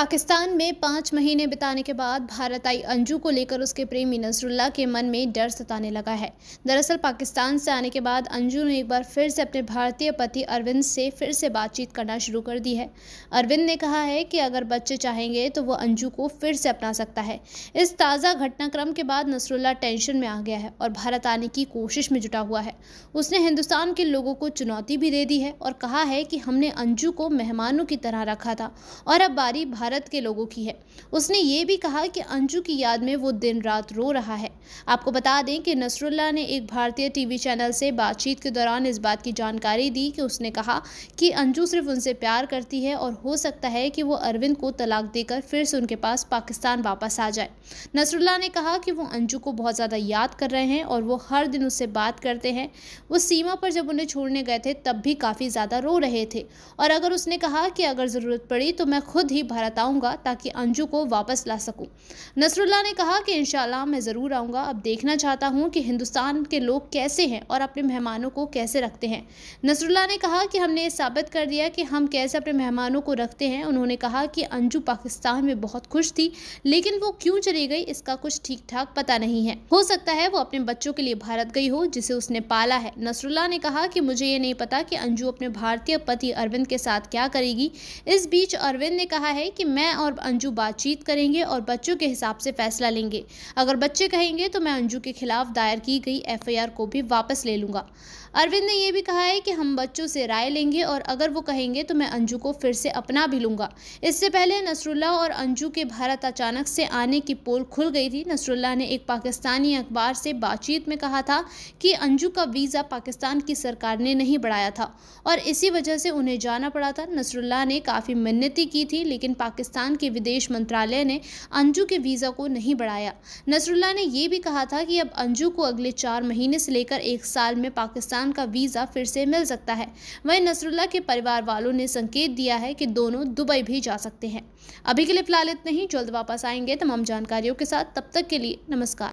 पाकिस्तान में पाँच महीने बिताने के बाद भारत आई अंजू को लेकर उसके प्रेमी नजरुल्ला के मन में डर सताने लगा है दरअसल पाकिस्तान से आने के बाद अंजू ने एक बार फिर से अपने भारतीय पति अरविंद से फिर से बातचीत करना शुरू कर दी है अरविंद ने कहा है कि अगर बच्चे चाहेंगे तो वो अंजू को फिर से अपना सकता है इस ताज़ा घटनाक्रम के बाद नसरुल्ला टेंशन में आ गया है और भारत आने की कोशिश में जुटा हुआ है उसने हिंदुस्तान के लोगों को चुनौती भी दे दी है और कहा है कि हमने अंजू को मेहमानों की तरह रखा था और अब बारी भारत भारत के लोगों की है उसने ये भी कहा कि अंजू की याद में वो दिन रात रो रहा है आपको बता दें कि नसरुल्ला ने एक भारतीय टीवी चैनल से बातचीत के दौरान इस बात की जानकारी दी कि उसने कहा कि अंजू सिर्फ उनसे प्यार करती है और हो सकता है कि वो अरविंद को तलाक देकर फिर से उनके पास पाकिस्तान वापस आ जाए नसरुल्ला ने कहा कि वो अंजू को बहुत ज़्यादा याद कर रहे हैं और वो हर दिन उससे बात करते हैं वो सीमा पर जब उन्हें छोड़ने गए थे तब भी काफ़ी ज़्यादा रो रहे थे और अगर उसने कहा कि अगर ज़रूरत पड़ी तो मैं खुद ही भारत बताऊंगा ताकि अंजू को वापस ला सकूं नसरुल्ला ने कहा कि इन मैं ज़रूर आऊंगा अब देखना चाहता हूं कि हिंदुस्तान के लोग कैसे हैं और अपने मेहमानों को कैसे रखते हैं नसरुल्ला ने कहा कि हमने ये साबित कर दिया कि हम कैसे अपने मेहमानों को रखते हैं उन्होंने कहा कि अंजू पाकिस्तान में बहुत खुश थी लेकिन वो क्यों चली गई इसका कुछ ठीक ठाक पता नहीं है हो सकता है वो अपने बच्चों के लिए भारत गई हो जिसे उसने पाला है नसरुल्ला ने कहा कि मुझे ये नहीं पता कि अंजू अपने भारतीय पति अरविंद के साथ क्या करेगी इस बीच अरविंद ने कहा है कि कि मैं और अंजू बातचीत करेंगे और बच्चों के हिसाब से फैसला लेंगे अगर बच्चे कहेंगे तो मैं अंजू के खिलाफ दायर की गई एफआईआर को भी वापस ले लूँगा अरविंद ने यह भी कहा है कि हम बच्चों से राय लेंगे और अगर वो कहेंगे तो मैं अंजू को फिर से अपना भी लूँगा इससे पहले नसरुल्ला और अंजू के भारत अचानक से आने की पोल खुल गई थी नसरुल्ला ने एक पाकिस्तानी अखबार से बातचीत में कहा था कि अंजू का वीज़ा पाकिस्तान की सरकार ने नहीं बढ़ाया था और इसी वजह से उन्हें जाना पड़ा था नसरुल्ला ने काफ़ी मन्नती की थी लेकिन पाकिस्तान के विदेश मंत्रालय ने अंजू के वीज़ा को नहीं बढ़ाया नसरुल्ला ने यह भी कहा था कि अब अंजू को अगले चार महीने से लेकर एक साल में पाकिस्तान का वीज़ा फिर से मिल सकता है वहीं नसरुल्ला के परिवार वालों ने संकेत दिया है कि दोनों दुबई भी जा सकते हैं अभी के लिए फिलहाल इतना ही जल्द वापस आएंगे तमाम जानकारियों के साथ तब तक के लिए नमस्कार